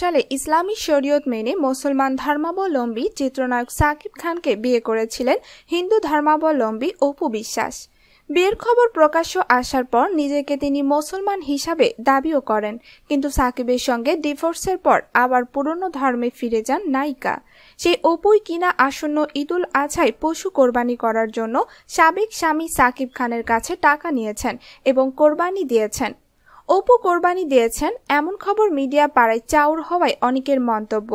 সালে ইসলামী শরীয়ত মেনে মুসলমান ধর্মাবলম্বী চিত্রনায়ক সাকিব খানকে বিয়ে করেছিলেন হিন্দু ধর্মাবলম্বী অপু বিশ্বাস বিয়ের খবর প্রকাশ্য আসার পর নিজেকে তিনি মুসলমান হিসাবে দাবিও করেন কিন্তু সাকিবের সঙ্গে ডিভোর্সের পর আবার পুরনো ধর্মে ফিরে যান নায়িকা সেই অপুই কিনা আসন্ন ঈদুল আছাই পশু কোরবানি করার জন্য সাবেক স্বামী সাকিব খানের কাছে টাকা নিয়েছেন এবং কোরবানি দিয়েছেন অপু কোরবানি দিয়েছেন এমন খবর মিডিয়া পাড়ায় চাউর হওয়ায় অনেকের মন্তব্য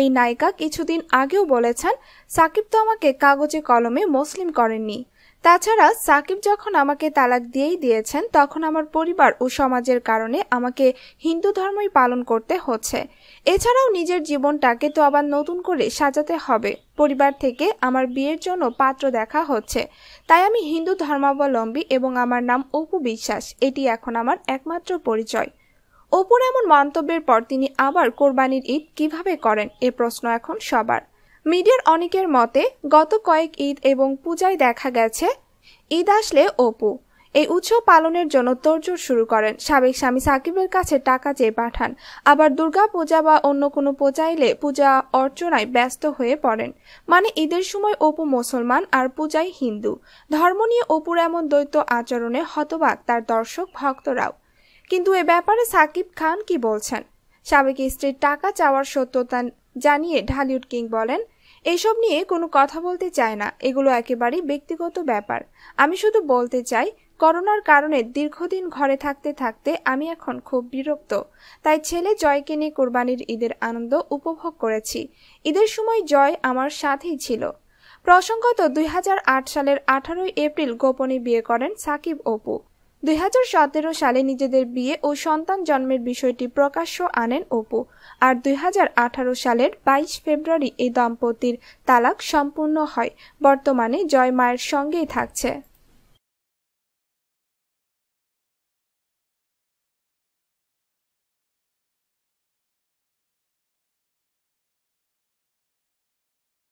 এই নায়িকা কিছুদিন আগেও বলেছেন সাকিব তো আমাকে কাগজে কলমে মুসলিম করেননি তাছাড়া সাকিব যখন আমাকে তালাক দিয়েই দিয়েছেন তখন আমার পরিবার ও সমাজের কারণে আমাকে হিন্দু ধর্মই পালন করতে হচ্ছে এছাড়াও নিজের জীবনটাকে তো আবার নতুন করে সাজাতে হবে পরিবার থেকে আমার বিয়ের জন্য পাত্র দেখা হচ্ছে তাই আমি হিন্দু ধর্মাবলম্বী এবং আমার নাম অপু বিশ্বাস এটি এখন আমার একমাত্র পরিচয় অপুর এমন মন্তব্যের পর তিনি আবার কোরবানির ঈদ কিভাবে করেন এ প্রশ্ন এখন সবার মিডিয়ার অনেকের মতে গত কয়েক ঈদ এবং পূজায় দেখা গেছে ঈদ আসলে অপু এই উৎসব পালনের জন্য তোড়জোড় শুরু করেন সাবেক স্বামী সাকিবের কাছে টাকা চেয়ে পাঠান আবার দুর্গা পূজা বা অন্য কোনো পূজা এলে পূজা অর্চনায় ব্যস্ত হয়ে পড়েন মানে ঈদের সময় অপু মুসলমান আর পূজাই হিন্দু ধর্ম নিয়ে অপুর এমন দ্বৈত আচরণে হতবাক তার দর্শক ভক্তরাও কিন্তু এ ব্যাপারে সাকিব খান কি বলছেন সাবেক স্ত্রীর টাকা চাওয়ার সত্যতা জানিয়ে ঢালিউড কিং বলেন এসব নিয়ে কোনো কথা বলতে চায় না এগুলো একেবারেই ব্যক্তিগত ব্যাপার আমি শুধু বলতে চাই করোনার কারণে দীর্ঘদিন ঘরে থাকতে থাকতে আমি এখন খুব বিরক্ত তাই ছেলে জয়কে নিয়ে কোরবানির ঈদের আনন্দ উপভোগ করেছি ঈদের সময় জয় আমার সাথেই ছিল প্রসঙ্গত দুই সালের আঠারোই এপ্রিল গোপনে বিয়ে করেন সাকিব অপু দুই সালে নিজেদের বিয়ে ও সন্তান জন্মের বিষয়টি প্রকাশ্য আনেন অপু আর দুই সালের ২২ ফেব্রুয়ারি এই দম্পতির তালাক সম্পূর্ণ হয় বর্তমানে জয় মায়ের সঙ্গেই থাকছে